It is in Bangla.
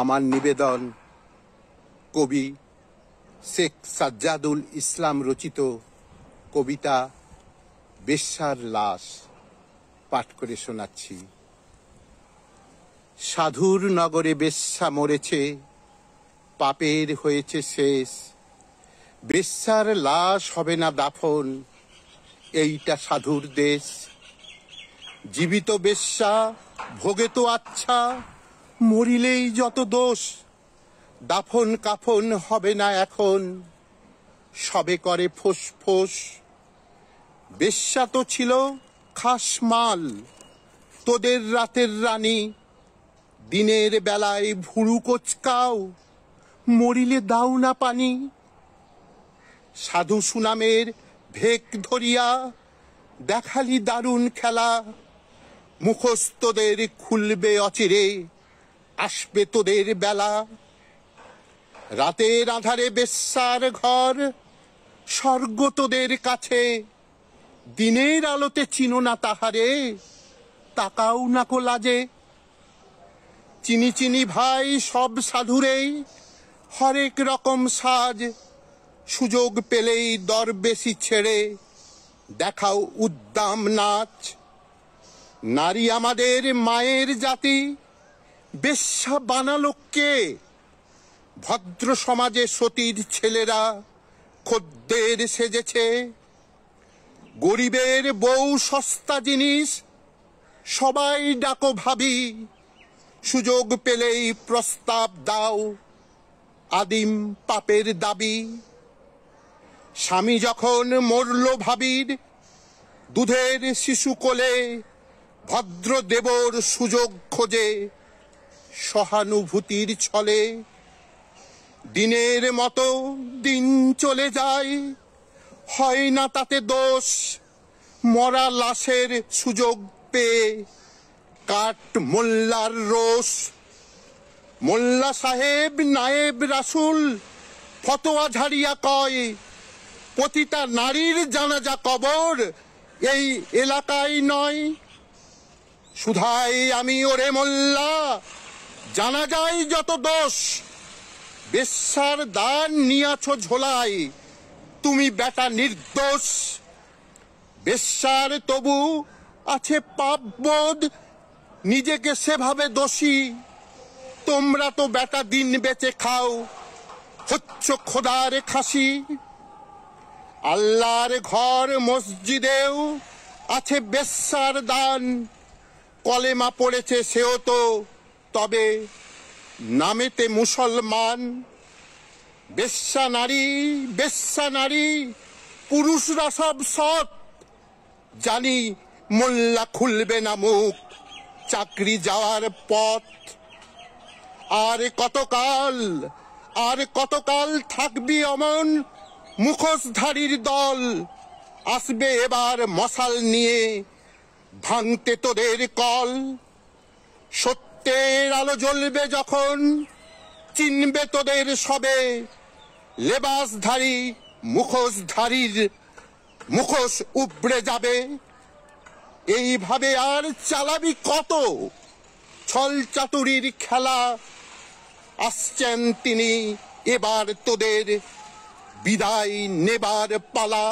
আমার নিবেদন কবি শেখ সাজ্জাদুল ইসলাম রচিত কবিতা বেশ্যার লাশ পাঠ করে শোনাচ্ছি সাধুর নগরে বেশ্যা মরেছে পাপের হয়েছে শেষ বেশ্যার লাশ হবে না দাফন এইটা সাধুর দেশ জীবিত বেশ্যা ভোগে তো আচ্ছা মরিলেই যত দোষ দাফন কাফন হবে না এখন সবে করে ফোস ফোস বেশ্যা তো ছিল খাস মাল তোদের রাতের রানী দিনের বেলায় ভুরু কোচকাও মরিলে দাও না পানি সাধু সুনামের ভেক ধরিয়া দেখালি দারুণ খেলা মুখস্তদের খুলবে অচিরে আসবে তোদের বেলা রাতের আধারে বেশ্যার ঘর স্বর্গ তোদের কাছে দিনের আলোতে চিনো না তাহারে তাকাও না কোলাজে চিনি চিনি ভাই সব সাধুরেই হরেক রকম সাজ সুযোগ পেলেই দর বেশি ছেড়ে দেখাও উদ্দাম নাচ নারী আমাদের মায়ের জাতি বেশ্যা বানালোককে ভদ্র সমাজে সতীর ছেলেরা খদ্দের সেজেছে গরিবের বউ সস্তা জিনিস সবাই ডাকো ভাবি সুযোগ পেলেই প্রস্তাব দাও আদিম পাপের দাবি স্বামী যখন মরল ভাবির দুধের শিশু কোলে ভদ্র দেবর সুযোগ খোঁজে সহানুভূতির ছলে দিনের মতো দিন চলে যায় হয় না তাতে দোষ মরা লাশের সুযোগ পেয়ে কাট মোল্লার রোষ মোল্লা সাহেব নায়েব রাসুল ফতোয়া ঝাড়িয়া কয় পতিতা নারীর জানাজা কবর এই এলাকায় নয় সুধাই আমি ওরে মোল্লা জানা যায় যত দোষ বেশ্যার দান নিয়াছ ঝোলাই তুমি বেটা নির্দোষ বেশ্যার তবু আছে বোধ নিজেকে সেভাবে দোষী তোমরা তো বেটা দিন বেঁচে খাও হচ্ছ খোদার খাসি আল্লাহর ঘর মসজিদেও আছে বেশার দান কলেমা পড়েছে সেও তো তবে নামেতে মুসলমান বেশ্যা নারী বেশ্যা নারী পুরুষরা সব সৎ জানি মোল্লা খুলবে না মুখ চাকরি যাওয়ার পথ আর কতকাল আর কতকাল থাকবি অমন মুখোশধারীর দল আসবে এবার মশাল নিয়ে ভাঙতে তোদের কল সত্য সত্যের আলো জ্বলবে যখন চিনবে তোদের সবে লেবাসধারী মুখোশধারীর মুখোশ উবড়ে যাবে এইভাবে আর চালাবি কত ছল চাতুরির খেলা আসছেন তিনি এবার তোদের বিদায় নেবার পালা